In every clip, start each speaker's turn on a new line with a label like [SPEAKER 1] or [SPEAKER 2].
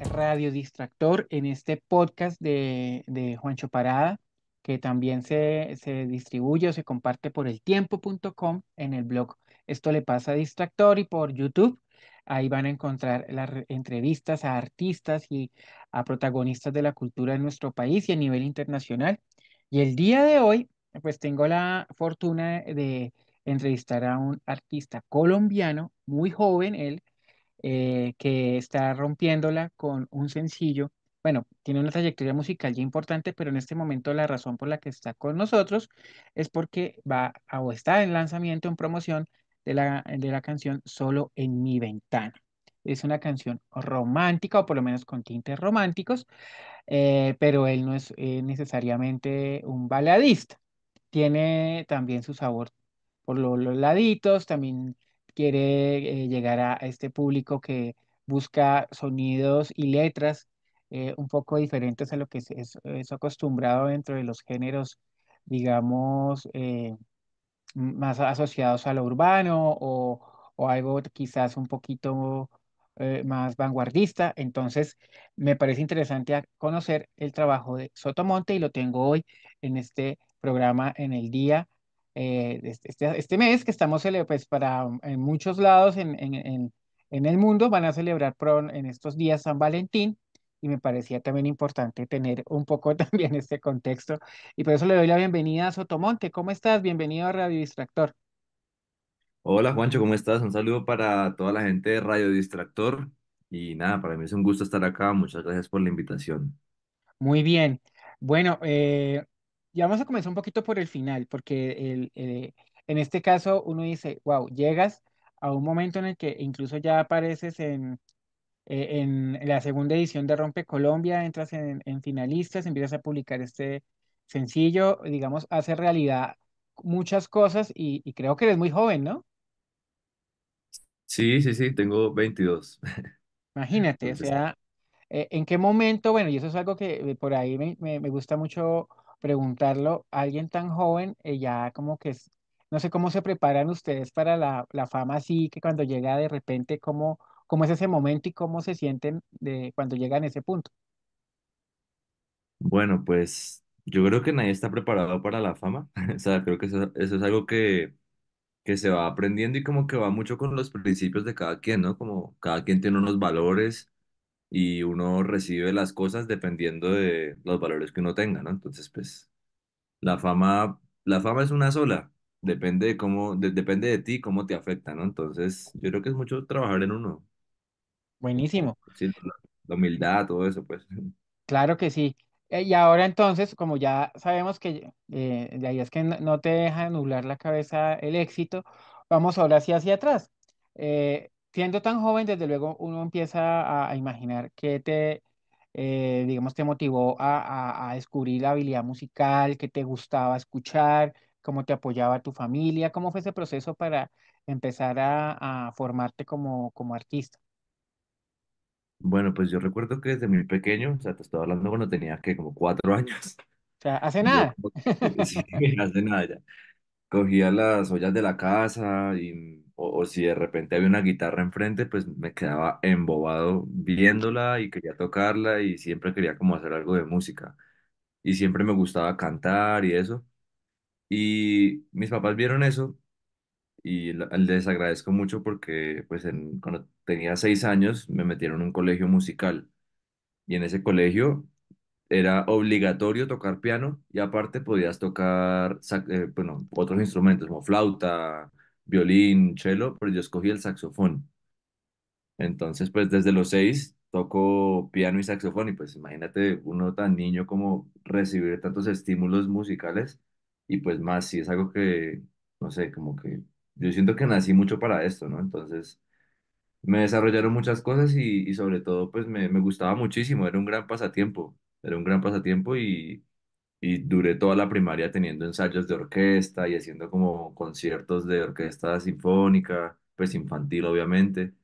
[SPEAKER 1] Radio Distractor, en este podcast de, de Juancho Parada, que también se, se distribuye o se comparte por el eltiempo.com en el blog Esto le pasa a Distractor y por YouTube. Ahí van a encontrar las entrevistas a artistas y a protagonistas de la cultura en nuestro país y a nivel internacional. Y el día de hoy, pues tengo la fortuna de entrevistar a un artista colombiano, muy joven él, eh, que está rompiéndola con un sencillo. Bueno, tiene una trayectoria musical ya importante, pero en este momento la razón por la que está con nosotros es porque va a, o está en lanzamiento, en promoción de la, de la canción Solo en mi ventana. Es una canción romántica, o por lo menos con tintes románticos, eh, pero él no es eh, necesariamente un baladista. Tiene también su sabor por los laditos, también quiere eh, llegar a este público que busca sonidos y letras eh, un poco diferentes a lo que es, acostumbrado dentro de los géneros, digamos, eh, más asociados a lo urbano o, o algo quizás un poquito más vanguardista. Entonces, me parece interesante conocer el trabajo de Sotomonte y lo tengo hoy en este programa en el día eh, este, este, este, mes que estamos pues para mm, en muchos lados en, el mundo van a celebrar en estos días San Valentín y me parecía también importante tener un poco también este contexto y por eso le doy la bienvenida a Sotomonte. ¿Cómo estás? Bienvenido a Radio Distractor.
[SPEAKER 2] Hola Juancho, ¿cómo estás? Un saludo para toda la gente de Radio Distractor y nada, para mí es un gusto estar acá. Muchas gracias por la invitación. Muy bien.
[SPEAKER 1] Bueno, eh, ya vamos a comenzar un poquito por el final, porque el, eh, en este caso uno dice, wow, llegas a un momento en el que incluso ya apareces en, eh, en la segunda edición de Rompe Colombia, entras en, finalistas, empiezas a publicar este sencillo, digamos, hace realidad muchas cosas y, creo que eres muy joven, ¿no?
[SPEAKER 2] Sí, sí, sí, tengo 22.
[SPEAKER 1] Imagínate, o sea, eh, ¿en qué momento? Bueno, y eso es algo que por ahí me, me gusta mucho preguntarlo a alguien tan joven, eh, ya como que es, no sé cómo se preparan ustedes para la, fama así, que cuando llega de repente, cómo, cómo es ese momento y cómo se sienten de, cuando llegan a ese punto.
[SPEAKER 2] Bueno, pues yo creo que nadie está preparado para la fama. o sea, creo que eso, es algo que, que se va aprendiendo y como que va mucho con los principios de cada quien, ¿no? Como cada quien tiene unos valores y uno recibe las cosas dependiendo de los valores que uno tenga, ¿no? Entonces, pues, la fama, la fama es una sola, depende de cómo, depende de ti, cómo te afecta, ¿no? Entonces, yo creo que es mucho trabajar en uno. Buenísimo. la, humildad, todo eso, pues.
[SPEAKER 1] Claro que sí. Eh, y ahora entonces, como ya sabemos que eh, de ahí es que no te deja nublar la cabeza el éxito, vamos ahora sí hacia atrás. Eh, siendo tan joven, desde luego uno empieza a, imaginar qué te, eh, digamos, te motivó a, descubrir la habilidad musical, qué te gustaba escuchar, cómo te apoyaba tu familia, cómo fue ese proceso para empezar a, formarte como, como artista.
[SPEAKER 2] Bueno, pues yo recuerdo que desde muy pequeño, o sea, te estaba hablando cuando tenía que como cuatro años.
[SPEAKER 1] O sea, hace nada.
[SPEAKER 2] hace nada ya. Cogía las ollas de la casa y o, si de repente había una guitarra enfrente, pues me quedaba embobado viéndola y quería tocarla y siempre quería como hacer algo de música. Y siempre me gustaba cantar y eso. Y mis papás vieron eso y les agradezco mucho porque pues cuando tenía seis años me metieron en un colegio musical y en ese colegio era obligatorio tocar piano y aparte podías tocar, eh, bueno, otros instrumentos como flauta, violín, cello, pero yo escogí el saxofón. Entonces, pues desde los seis toco piano y saxofón y pues imagínate uno tan niño como recibir tantos estímulos musicales y pues más si es algo que, no sé, como que yo siento que nací mucho para esto, ¿no? Entonces me desarrollaron muchas cosas y, sobre todo pues me, me gustaba muchísimo, era un gran pasatiempo, era un gran pasatiempo y, y duré toda la primaria teniendo ensayos de orquesta y haciendo como conciertos de orquesta sinfónica, pues infantil obviamente.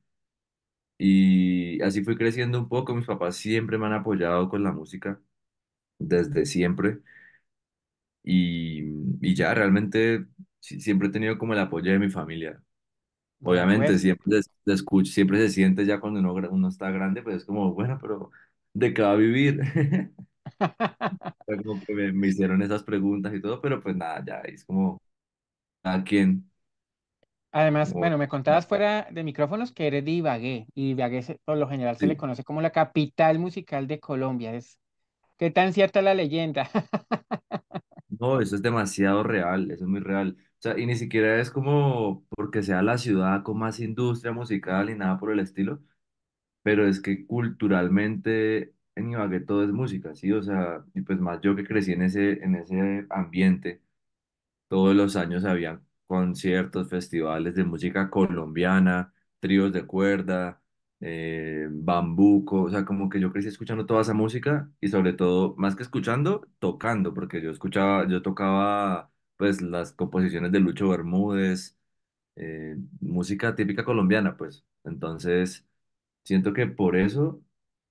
[SPEAKER 2] Y así fui creciendo un poco, mis papás siempre me han apoyado con la música, desde siempre. Y, y ya realmente siempre he tenido como el apoyo de mi familia. Ah, obviamente, siempre se, escucha, siempre se siente ya cuando uno, uno está grande, pues es como, bueno, pero ¿de qué va a vivir? me, hicieron esas preguntas y todo, pero pues nada, ya es como a
[SPEAKER 1] quién. Además, bueno, me contabas fuera de micrófonos que eres de Ibagué y Ibagué por lo general se le conoce como la capital musical de Colombia. Es, ¿Qué tan cierta la leyenda?
[SPEAKER 2] No, eso es demasiado real, eso es muy real. O sea, y ni siquiera es como porque sea la ciudad con más industria musical y nada por el estilo, pero es que culturalmente en Ibagué todo es música, ¿sí? O sea, y pues más yo que crecí en ese, en ese ambiente, todos los años habían conciertos, festivales de música colombiana, tríos de cuerda, eh, bambuco, o sea, como que yo crecí escuchando toda esa música y sobre todo, más que escuchando, tocando, porque yo escuchaba, yo tocaba pues las composiciones de Lucho Bermúdez, eh, música típica colombiana, pues. Entonces, siento que por eso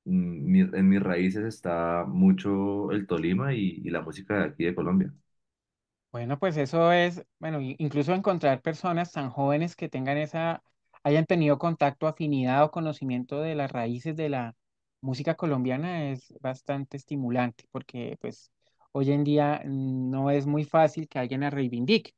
[SPEAKER 2] Mm, en mis raíces está mucho el Tolima y, la música de aquí de Colombia.
[SPEAKER 1] Bueno, pues eso es, bueno, incluso encontrar personas tan jóvenes que tengan esa, hayan tenido contacto, afinidad o conocimiento de las raíces de la música colombiana es bastante estimulante, porque pues hoy en día no es muy fácil que alguien la reivindique.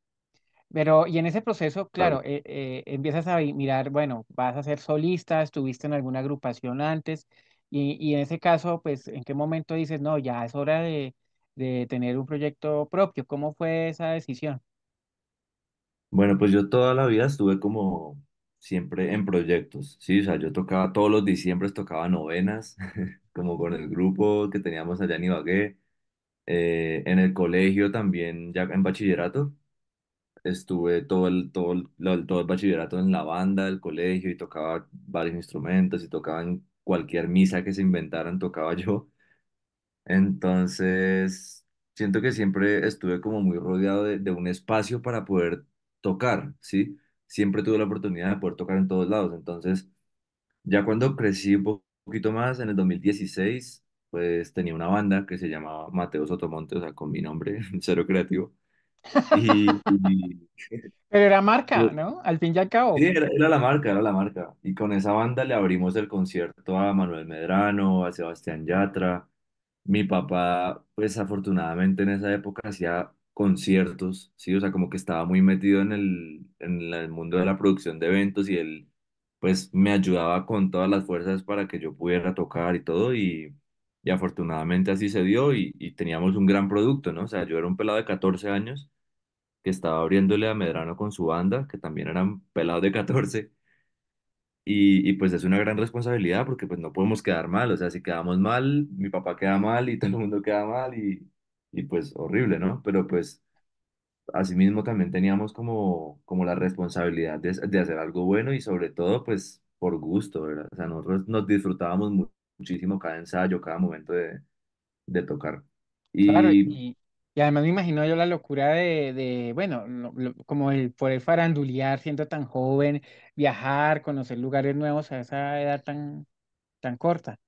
[SPEAKER 1] Pero, y en ese proceso, claro, eh, eh, empiezas a mirar, bueno, vas a ser solista, estuviste en alguna agrupación antes, y, y, en ese caso, pues, ¿en qué momento dices, no, ya es hora de, de tener un proyecto propio? ¿Cómo fue esa decisión?
[SPEAKER 2] Bueno, pues yo toda la vida estuve como siempre en proyectos, ¿sí? O sea, yo tocaba todos los diciembres, tocaba novenas, como con el grupo que teníamos allá en Ibagué. Eh, en el colegio también, ya en bachillerato, estuve todo el, todo, todo el bachillerato en la banda del colegio y tocaba varios instrumentos y tocaba cualquier misa que se inventaran tocaba yo. Entonces, siento que siempre estuve como muy rodeado de, un espacio para poder tocar, ¿sí? Siempre tuve la oportunidad de poder tocar en todos lados. Entonces, ya cuando crecí un poquito más, en el 2016, pues tenía una banda que se llamaba Mateo Sotomonte, o sea, con mi nombre, cero creativo. Y, Pero era marca, ¿no?
[SPEAKER 1] Al fin y al cabo. Sí, era,
[SPEAKER 2] la marca, era la marca. Y con esa banda le abrimos el concierto a Manuel Medrano, a Sebastián Yatra. Mi papá, pues afortunadamente en esa época hacía conciertos, ¿sí? O sea, como que estaba muy metido en el, en el mundo de la producción de eventos y él, pues, me ayudaba con todas las fuerzas para que yo pudiera tocar y todo. Y, y afortunadamente así se dio y, y teníamos un gran producto, ¿no? O sea, yo era un pelado de 14 años que estaba abriéndole a Medrano con su banda, que también eran pelados de 14. Y, pues es una gran responsabilidad porque pues no podemos quedar mal, o sea, si quedamos mal, mi papá queda mal y todo el mundo queda mal y, pues horrible, ¿no? Pero pues asimismo también teníamos como, como la responsabilidad de, hacer algo bueno y sobre todo pues por gusto, ¿verdad? O sea, nosotros nos disfrutábamos muchísimo cada ensayo, cada momento de, de tocar. claro, y,
[SPEAKER 1] y además me imagino yo la locura de, de bueno, como el como el poder farandulear siendo tan joven, viajar, conocer lugares nuevos a esa edad tan, tan corta.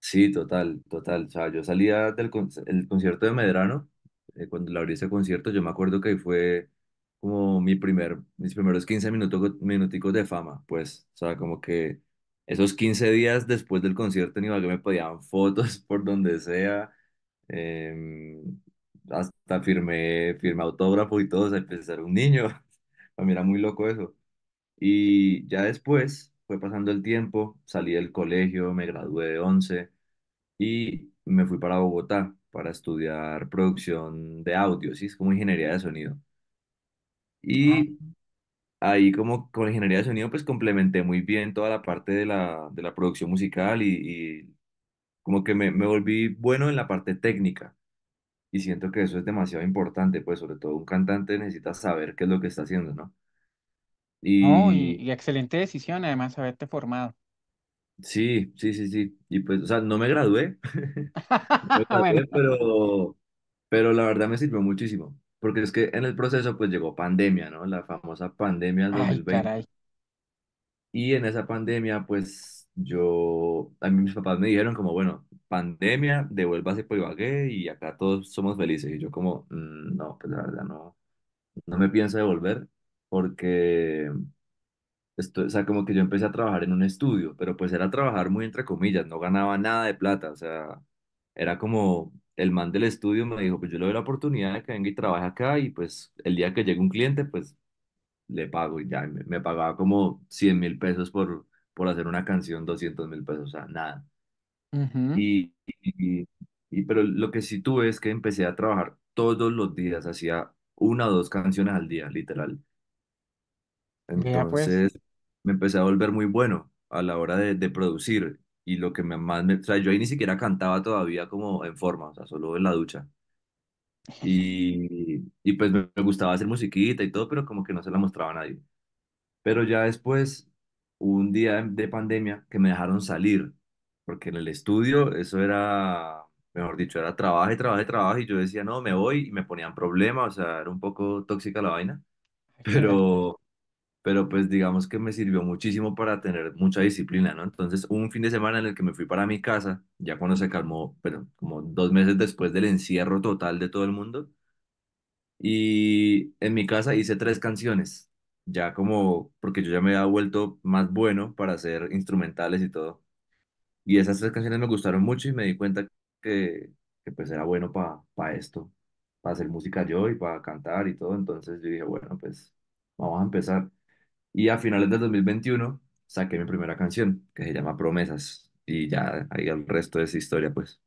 [SPEAKER 2] Sí, total, total. O sea, yo salía del el concierto de Medrano, eh, cuando la abrí ese concierto, yo me acuerdo que ahí fue como mi primer, mis primeros 15 minutos, minuticos de fama, pues, o sea, como que esos 15 días después del concierto en Ibagué me pedían fotos por donde sea, em, hasta firmé, autógrafo y todo, o sea, a ser un niño. Para mí era muy loco eso. Y ya después fue pasando el tiempo, salí del colegio, me gradué de 11 y me fui para Bogotá para estudiar producción de audio, ¿sí? Es como ingeniería de sonido. Y ah. ahí como con ingeniería de sonido pues complementé muy bien toda la parte de la, de la producción musical y, como que me volví bueno en la parte técnica y siento que eso es demasiado importante, pues sobre todo un cantante necesita saber qué es lo que está haciendo, ¿no? y, Y excelente decisión, además, haberte formado. sí, sí, sí, sí. Y pues, o sea, no me gradué, pero, pero la verdad me sirvió muchísimo, porque es que en el proceso pues llegó pandemia, ¿no? La famosa pandemia del ay, Y en esa pandemia, pues yo, a mí mis papás me dijeron como, bueno, pandemia, devuélvase por Ibagué y acá todos somos felices. Y yo como, mm, no, pues la verdad no, no me pienso devolver porque, esto, o sea, como que yo empecé a trabajar en un estudio, pero pues era trabajar muy entre comillas, no ganaba nada de plata, o sea, era como el man del estudio me dijo, pues yo le doy la oportunidad de que venga y trabaje acá y pues el día que llegue un cliente, pues le pago y ya me, me pagaba como 100 mil pesos por por hacer una canción 200 mil pesos, o sea, nada. y, y, pero lo que sí tuve es que empecé a trabajar todos los días, hacía una o dos canciones al día, literal. Pues. Entonces me empecé a volver muy bueno a la hora de, producir y lo que me, más me... O sea, yo ahí ni siquiera cantaba todavía como en forma, o sea, solo en la ducha. Y, y pues me, me gustaba hacer musiquita y todo, pero como que no se la mostraba a nadie. Pero ya después un día de pandemia que me dejaron salir, porque en el estudio eso era, mejor dicho, era trabajo, trabajo, trabajo, y yo decía, no, me voy, y me ponían problemas, o sea, era un poco tóxica la vaina, pero, pero pues digamos que me sirvió muchísimo para tener mucha disciplina, ¿no? Entonces, un fin de semana en el que me fui para mi casa, ya cuando se calmó, pero como dos meses después del encierro total de todo el mundo, y en mi casa hice tres canciones ya como, porque yo ya me había vuelto más bueno para hacer instrumentales y todo. Y esas tres canciones me gustaron mucho y me di cuenta que, pues era bueno para esto, para hacer música yo y para cantar y todo. Entonces yo dije, bueno, pues vamos a empezar. Y a finales del 2021 saqué mi primera canción, que se llama Promesas. Y ya ahí el resto de esa historia, pues.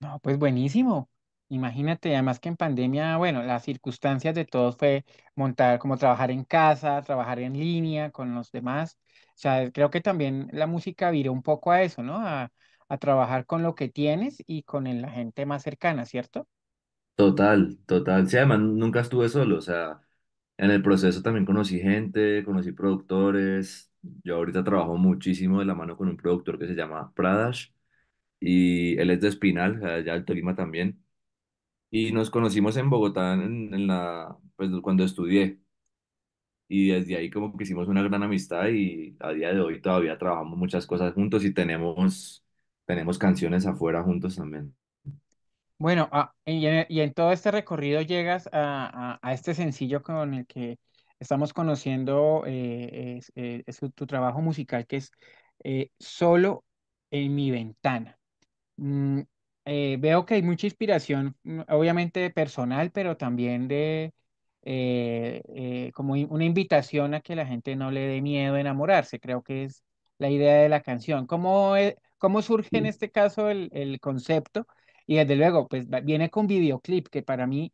[SPEAKER 1] No, pues buenísimo. Imagínate, además que en pandemia, bueno, las circunstancias de todos fue montar, como trabajar en casa, trabajar en línea con los demás. O sea, creo que también la música viró un poco a eso, ¿no? A, trabajar con lo que tienes y con la gente más cercana, ¿cierto?
[SPEAKER 2] Total, total. Sí, además nunca estuve solo, o sea, en el proceso también conocí gente, conocí productores. Yo ahorita trabajo muchísimo de la mano con un productor que se llama Pradash y él es de Espinal, allá del Tolima también. Y nos conocimos en Bogotá en, la, pues, cuando estudié. Y desde ahí como que hicimos una gran amistad y a día de hoy todavía trabajamos muchas cosas juntos y tenemos, tenemos canciones afuera juntos también. Bueno, ah,
[SPEAKER 1] y, en, todo este recorrido llegas a, este sencillo con el que estamos conociendo eh, eh, tu, trabajo musical que es eh, Solo en mi ventana. Mm, eh, veo que hay mucha inspiración, mm, obviamente personal, pero también de eh, eh, como una invitación a que la gente no le dé miedo a enamorarse, creo que es la idea de la canción. ¿Cómo, e, cómo surge en este caso el, el concepto? Y desde luego, pues viene con videoclip, que para mí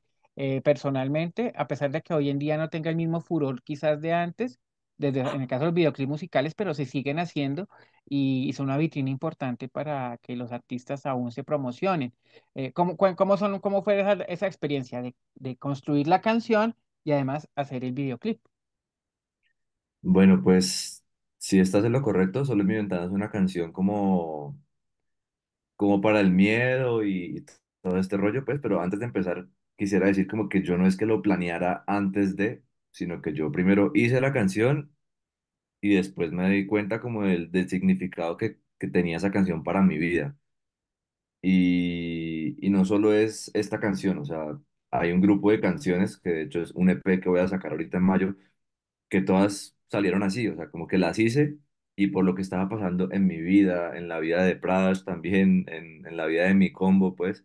[SPEAKER 1] personalmente, a pesar de que hoy en día no tenga el mismo furor quizás de antes, desde, en el caso de los videoclips musicales, pero se siguen haciendo y, son una vitrina importante para que los artistas aún se promocionen. Eh, ¿cómo, son, ¿Cómo fue esa, experiencia de, construir la canción y además hacer el videoclip?
[SPEAKER 2] Bueno, pues si estás en lo correcto, solo mi ventana es una canción como, como para el miedo y, y todo este rollo, pues, pero antes de empezar, quisiera decir como que yo no es que lo planeara antes de, sino que yo primero hice la canción y después me di cuenta como del, del significado que, tenía esa canción para mi vida. Y, y, no solo es esta canción, o sea, hay un grupo de canciones, que de hecho es un EP que voy a sacar ahorita en mayo, que todas salieron así, o sea, como que las hice y por lo que estaba pasando en mi vida, en la vida de Pradas también, en, en la vida de mi combo, pues,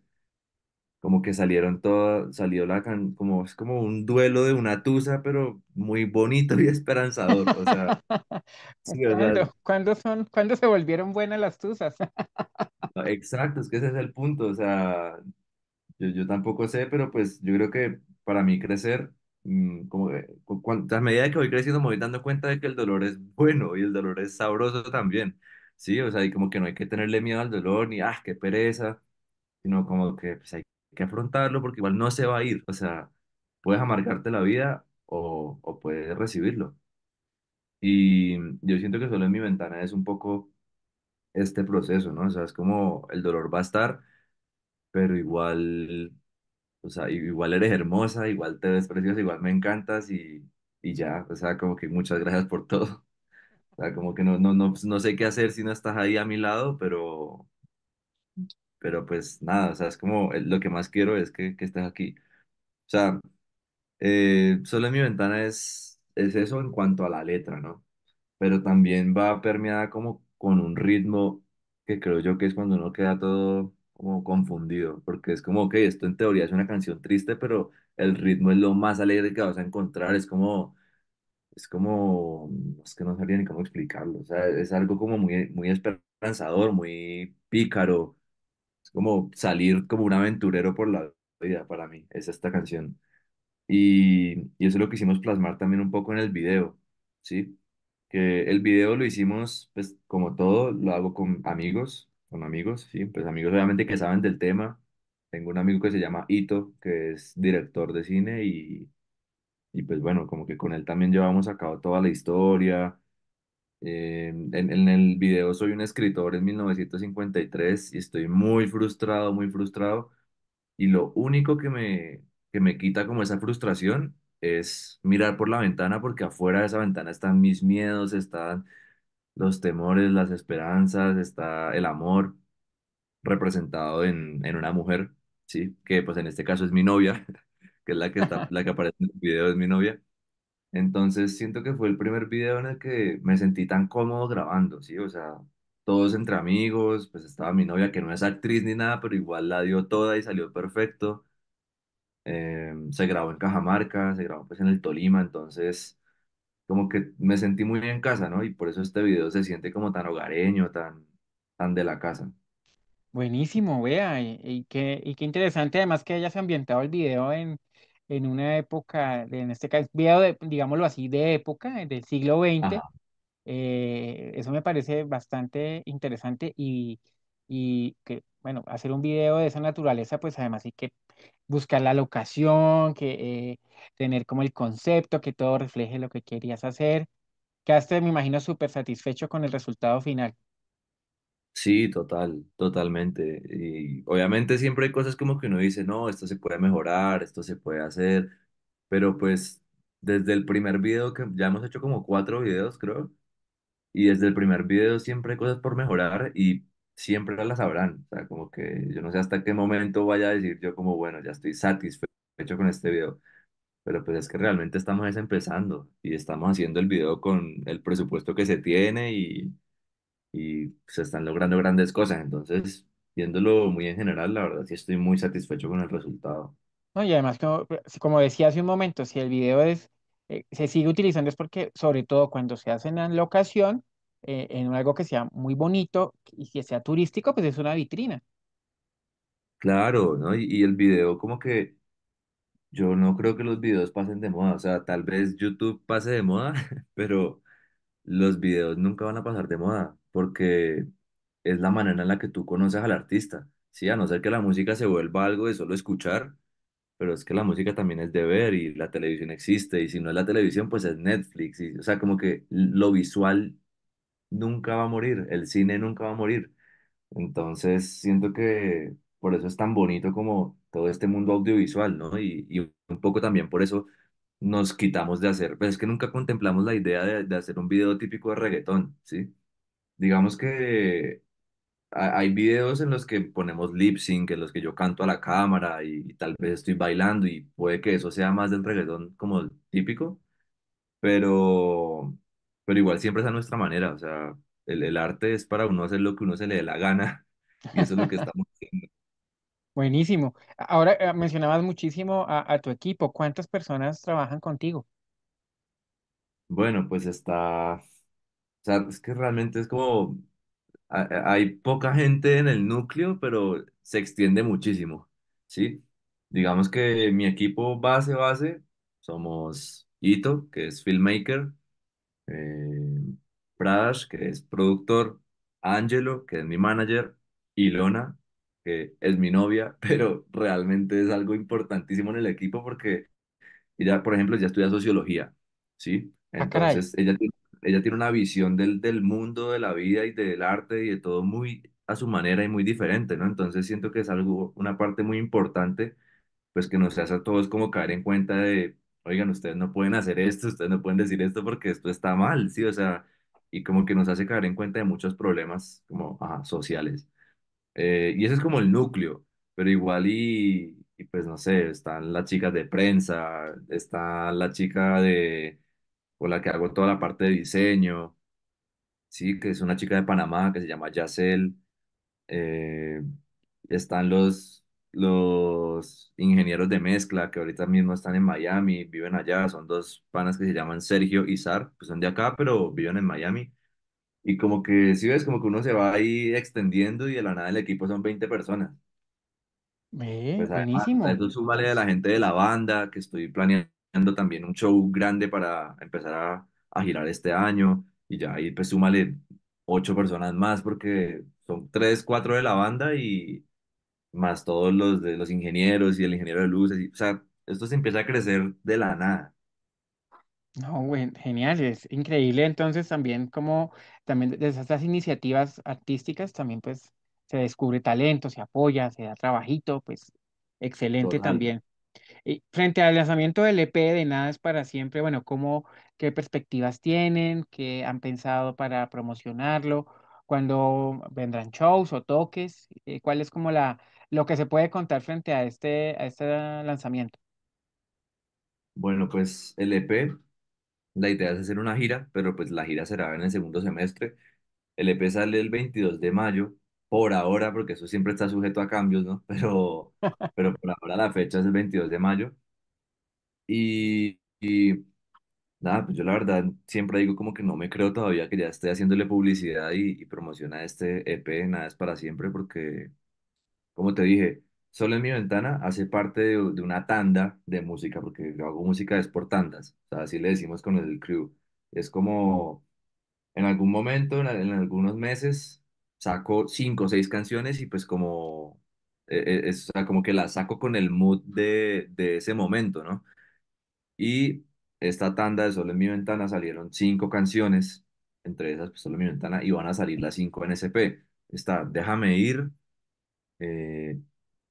[SPEAKER 2] como que salieron todas, salió la can, como es como un duelo de una tusa, pero muy bonito y esperanzador. O sea,
[SPEAKER 1] ¿Cuándo, son, ¿Cuándo se volvieron buenas las tusas?
[SPEAKER 2] exacto, es que ese es el punto. O sea, yo, yo tampoco sé, pero pues yo creo que para mí crecer, mm, como que, a medida que voy creciendo me voy dando cuenta de que el dolor es bueno y el dolor es sabroso también. Sí, o sea, y como que no hay que tenerle miedo al dolor ni, ah, qué pereza sino como que pues, hay que afrontarlo porque igual no se va a ir. O sea, puedes amargarte la vida o, puedes recibirlo. Y yo siento que solo en mi ventana es un poco este proceso, ¿no? O sea, es como el dolor va a estar, pero igual, o sea, igual eres hermosa, igual te ves preciosa, igual me encantas y, y ya, o sea, como que muchas gracias por todo. O sea, como que no, no, no, no sé qué hacer si no estás ahí a mi lado, pero, pero pues nada, o sea, es como eh, lo que más quiero es que, que estés aquí. O sea, eh, solo en mi ventana es, es eso en cuanto a la letra, ¿no? Pero también va permeada como con un ritmo que creo yo que es cuando uno queda todo como confundido, porque es como, ok, esto en teoría es una canción triste, pero el ritmo es lo más alegre que vas a encontrar, es como, es como, es que no sabría ni cómo explicarlo, o sea, es algo como muy, muy esperanzador, muy pícaro, como salir como un aventurero por la vida para mí, es esta canción. Y, y eso es lo que hicimos plasmar también un poco en el video, ¿sí? Que el video lo hicimos, pues como todo, lo hago con amigos, con amigos, ¿sí? Pues amigos obviamente que saben del tema. Tengo un amigo que se llama Ito, que es director de cine y, y pues bueno, como que con él también llevamos a cabo toda la historia, eh, en, el video Soy un escritor en 1953 y estoy muy frustrado, muy frustrado. Y lo único que me, que me quita como esa frustración es mirar por la ventana porque afuera de esa ventana están mis miedos, están los temores, las esperanzas, está el amor representado en, una mujer, ¿sí? Que pues en este caso es mi novia, que es la que, está, la que aparece en el video, es mi novia. Entonces siento que fue el primer video en el que me sentí tan cómodo grabando, ¿sí? O sea, todos entre amigos, pues estaba mi novia que no es actriz ni nada, pero igual la dio toda y salió perfecto. Eh, se grabó en Cajamarca, se grabó pues en el Tolima, entonces como que me sentí muy bien en casa, ¿no? Y por eso este video se siente como tan hogareño, tan, tan de la casa.
[SPEAKER 1] Buenísimo, vea, y, y qué, y qué interesante además que hayas ambientado el video en, en una época, en este caso, de, digámoslo así, de época, del siglo XX. Eh, eso me parece bastante interesante y, que, bueno, hacer un video de esa naturaleza, pues además hay que buscar la locación, que eh, tener como el concepto, que todo refleje lo que querías hacer. Quedaste, me imagino, súper satisfecho con el resultado final.
[SPEAKER 2] Sí, total, totalmente. Y obviamente siempre hay cosas como que uno dice, no, esto se puede mejorar, esto se puede hacer, pero pues desde el primer video que ya hemos hecho como cuatro videos, creo, y desde el primer video siempre hay cosas por mejorar y siempre las sabrán. O sea, como que yo no sé hasta qué momento vaya a decir yo como, bueno, ya estoy satisfecho con este video, pero pues es que realmente estamos empezando y estamos haciendo el video con el presupuesto que se tiene y y se están logrando grandes cosas. Entonces, viéndolo muy en general, la verdad sí estoy muy satisfecho con el resultado.
[SPEAKER 1] No, y además, como, decía hace un momento, si el video es, eh, se sigue utilizando es porque, sobre todo cuando se hace en la locación, eh, en algo que sea muy bonito y que sea turístico, pues es una vitrina.
[SPEAKER 2] Claro, ¿no? Y, y el video como que yo no creo que los videos pasen de moda, o sea, tal vez YouTube pase de moda, pero los videos nunca van a pasar de moda porque es la manera en la que tú conoces al artista, ¿sí? A no ser que la música se vuelva algo de solo escuchar, pero es que la música también es de ver y la televisión existe, y si no es la televisión, pues es Netflix, y, o sea, como que lo visual nunca va a morir, el cine nunca va a morir. Entonces, siento que por eso es tan bonito como todo este mundo audiovisual, ¿no? Y, un poco también por eso nos quitamos de hacer, pero pues es que nunca contemplamos la idea de, de hacer un video típico de reggaetón, ¿sí? Digamos que hay videos en los que ponemos lip sync, en los que yo canto a la cámara y, tal vez estoy bailando y puede que eso sea más del reggaetón como el típico, pero, pero igual siempre es a nuestra manera, o sea, el, el arte es para uno hacer lo que uno se le dé la gana y eso es lo que estamos
[SPEAKER 1] haciendo. Buenísimo. Ahora eh, mencionabas muchísimo a, a tu equipo. ¿Cuántas personas trabajan contigo?
[SPEAKER 2] Bueno, pues está o sea, es que realmente es como, hay poca gente en el núcleo, pero se extiende muchísimo, ¿sí? Digamos que mi equipo base, base, somos Ito, que es filmmaker, eh, que es productor, Angelo, que es mi manager, y Lona que es mi novia, pero realmente es algo importantísimo en el equipo porque ella, por ejemplo, ya estudia sociología, ¿sí? Ah, Entonces, ella tiene ella tiene una visión del, del mundo, de la vida y del arte y de todo muy a su manera y muy diferente, ¿no? Entonces siento que es algo, una parte muy importante, pues que nos hace a todos como caer en cuenta de, oigan, ustedes no pueden hacer esto, ustedes no pueden decir esto porque esto está mal, ¿sí? O sea, y como que nos hace caer en cuenta de muchos problemas como, ajá, sociales. Eh, y ese es como el núcleo, pero igual y, y pues no sé, están las chicas de prensa, está la chica de o la que hago toda la parte de diseño, sí, que es una chica de Panamá que se llama Yacel. Eh, están los, los ingenieros de mezcla que ahorita mismo están en Miami, viven allá, son dos panas que se llaman Sergio y Sar, que son de acá, pero viven en Miami. Y como que, si ves, como que uno se va ahí extendiendo y de la nada el equipo son 20 personas.
[SPEAKER 1] Eh, pues además, buenísimo. eso
[SPEAKER 2] súmale la gente de la banda que estoy planeando también un show grande para empezar a, girar este año y ya ahí pues súmale ocho personas más porque son tres, cuatro de la banda y más todos los de los ingenieros y el ingeniero de luces. o sea, esto se empieza a crecer de la nada.
[SPEAKER 1] No, genial, es increíble. Entonces también como también desde estas iniciativas artísticas también pues se descubre talento, se apoya, se da trabajito, pues excelente también frente al lanzamiento del EP de Nada es para siempre, bueno, ¿cómo, ¿qué perspectivas tienen? ¿Qué han pensado para promocionarlo? ¿Cuándo vendrán shows o toques? Eh, ¿Cuál es como la, lo que se puede contar frente a este, a este lanzamiento?
[SPEAKER 2] Bueno, pues el EP, la idea es hacer una gira, pero pues la gira será en el segundo semestre. El EP sale el 22 de mayo por ahora, porque eso siempre está sujeto a cambios, ¿no? Pero, pero por ahora la fecha es el 22 de mayo. Y, nada, pues yo la verdad siempre digo como que no me creo todavía que ya esté haciéndole publicidad y, promoción a este EP, nada es para siempre, porque, como te dije, Solo en mi ventana hace parte de, una tanda de música, porque yo hago música es por tandas, o sea, así le decimos con el crew. Es como en algún momento, en algunos meses, saco cinco o seis canciones y pues como, eh, eh, es, o como que las saco con el mood de, ese momento, ¿no? Y esta tanda de Solo en mi ventana salieron cinco canciones, entre esas pues, Solo en mi ventana, y van a salir las cinco en SP. Está Déjame ir, eh,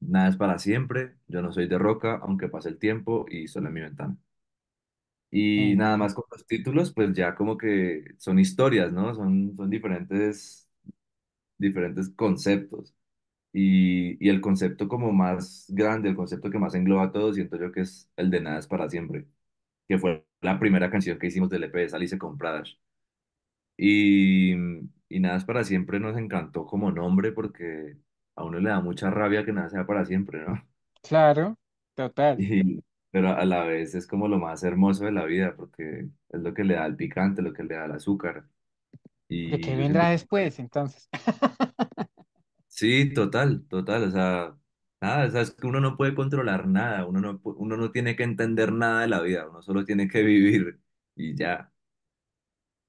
[SPEAKER 2] Nada es para siempre, Yo no soy de roca, aunque pase el tiempo, y Solo en mi ventana. Y nada más con los títulos, pues ya como que son historias, ¿no? Son, son diferentes diferentes conceptos. Y, y, el concepto como más grande, el concepto que más engloba todo, siento yo que es el de Nada es para siempre, que fue la primera canción que hicimos del EP de Salice con Y, y Nada es para siempre nos encantó como nombre porque a uno le da mucha rabia que nada sea para siempre, ¿no? Claro, total. pero a la vez es como lo más hermoso de la vida porque es lo que le da el picante, lo que le da el azúcar. Y... qué vendrá
[SPEAKER 1] después, entonces?
[SPEAKER 2] sí, total, total, o sea, nada, es que uno no puede controlar nada, uno no, uno no tiene que entender nada de la vida, uno solo tiene que vivir y ya.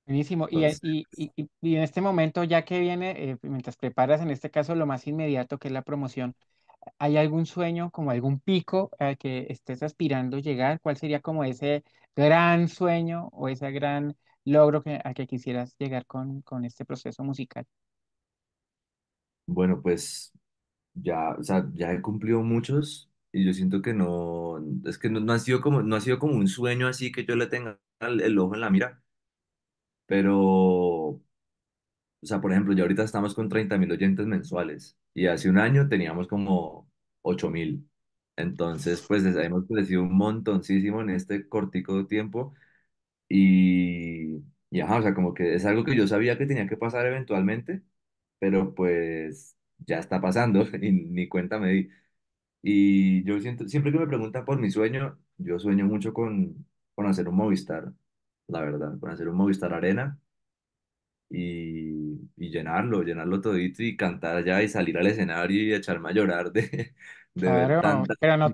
[SPEAKER 1] Buenísimo. Y, en este momento, ya que viene, eh, mientras preparas en este caso lo más inmediato que es la promoción, ¿Hay algún sueño, como algún pico al que estés aspirando llegar? ¿Cuál sería como ese gran sueño o esa gran logro que, a que quisieras llegar con, con este proceso musical?
[SPEAKER 2] Bueno, pues ya, o sea, ya he cumplido muchos y yo siento que no, es que no, ha sido como, no ha sido como un sueño así que yo le tenga el, ojo en la mira, pero o sea, por ejemplo, ya ahorita estamos con mil oyentes mensuales y hace un año teníamos como mil Entonces, pues hemos crecido un montoncísimo en este cortico tiempo y, y ajá, o sea, como que es algo que yo sabía que tenía que pasar eventualmente, pero pues ya está pasando y ni cuenta me di. Y yo siento, siempre que me preguntan por mi sueño, yo sueño mucho con, con hacer un Movistar, la verdad, con hacer un Movistar Arena y, y llenarlo, llenarlo todito y cantar allá y salir al escenario y echarme a llorar de, de Claro,
[SPEAKER 1] pero no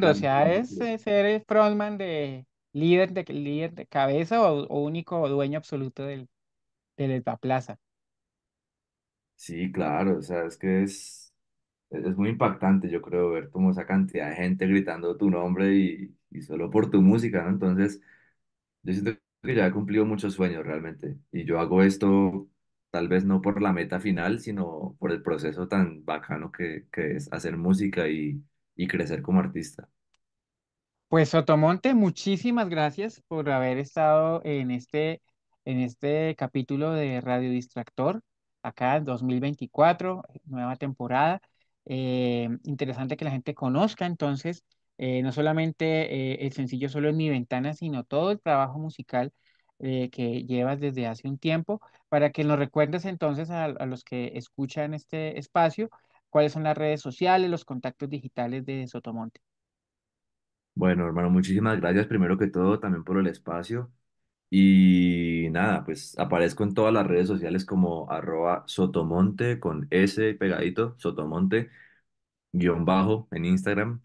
[SPEAKER 1] lo o sea, es, ser es- frontman de, líder de, líder de cabeza o, único dueño absoluto del, de la plaza.
[SPEAKER 2] Sí, claro, o sea, es que es, es muy impactante, yo creo, ver como esa cantidad de gente gritando tu nombre y, solo por tu música, ¿no? Entonces, yo siento que ya he cumplido muchos sueños realmente y yo hago esto tal vez no por la meta final, sino por el proceso tan bacano que, que es hacer música y crecer como artista.
[SPEAKER 1] Pues Sotomonte, muchísimas gracias por haber estado en este, en este capítulo de Radio Distractor, acá en 2024, nueva temporada. Eh, interesante que la gente conozca entonces, eh, no solamente eh, el sencillo Solo en mi ventana, sino todo el trabajo musical que llevas desde hace un tiempo, para que nos recuerdes entonces a los que escuchan este espacio, cuáles son las redes sociales, los contactos digitales de Sotomonte.
[SPEAKER 2] Bueno, hermano, muchísimas gracias primero que todo también por el espacio. Y nada, pues aparezco en todas las redes sociales como arroba Sotomonte con S pegadito, Sotomonte, guión bajo en Instagram.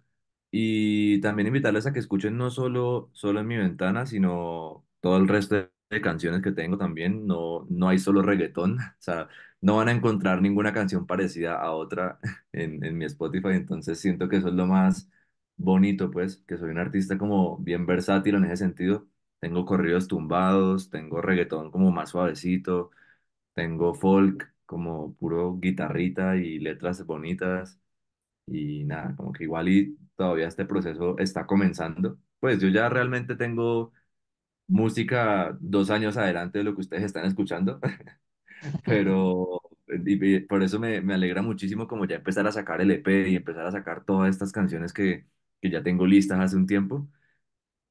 [SPEAKER 2] Y también invitarles a que escuchen no solo, solo en mi ventana, sino todo el resto de, canciones que tengo también. No, no hay solo reggaetón, o sea, no van a encontrar ninguna canción parecida a otra en, en mi Spotify. Entonces siento que eso es lo más bonito, pues, que soy un artista como bien versátil en ese sentido. Tengo corridos tumbados, tengo reggaetón como más suavecito, tengo folk como puro guitarrita y letras bonitas. Y nada, como que igual y todavía este proceso está comenzando. Pues yo ya realmente tengo música dos años adelante de lo que ustedes están escuchando, pero por eso me, me, alegra muchísimo como ya empezar a sacar el EP y empezar a sacar todas estas canciones que, que ya tengo listas hace un tiempo.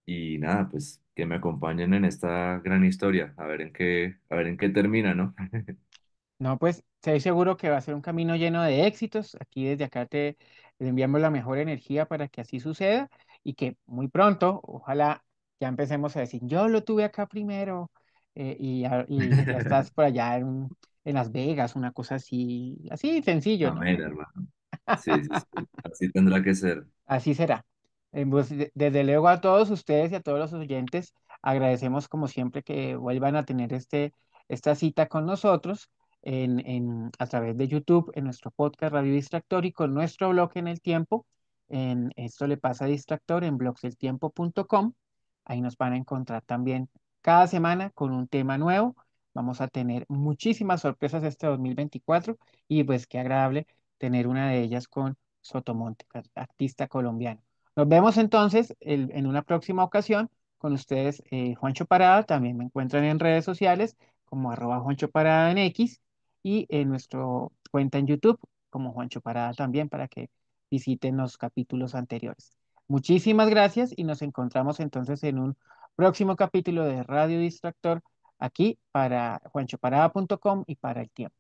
[SPEAKER 2] Y nada, pues que me acompañen en esta gran historia, a ver en qué, a ver en qué termina, ¿no?
[SPEAKER 1] No, pues estoy seguro que va a ser un camino lleno de éxitos. Aquí desde acá te enviamos la mejor energía para que así suceda y que muy pronto, ojalá ya empecemos a decir, yo lo tuve acá primero eh, y, ya estás por allá en, en, Las Vegas, una cosa así, así sencillo. ¿no?
[SPEAKER 2] hermano. Sí, así tendrá que ser.
[SPEAKER 1] Así será. Eh, pues, desde luego a todos ustedes y a todos los oyentes, agradecemos como siempre que vuelvan a tener este, esta cita con nosotros en, en, a través de YouTube, en nuestro podcast Radio Distractor y con nuestro blog en el tiempo. En esto le pasa a Distractor en blogseltiempo.com. Ahí nos van a encontrar también cada semana con un tema nuevo. Vamos a tener muchísimas sorpresas este 2024 y pues qué agradable tener una de ellas con Sotomonte, artista colombiano. Nos vemos entonces en una próxima ocasión con ustedes, eh, Juancho Parada, también me encuentran en redes sociales como arroba Juancho Parada en X y en nuestra cuenta en YouTube como Juancho Parada también para que visiten los capítulos anteriores. Muchísimas gracias y nos encontramos entonces en un próximo capítulo de Radio Distractor aquí para juanchoparada.com y para el tiempo.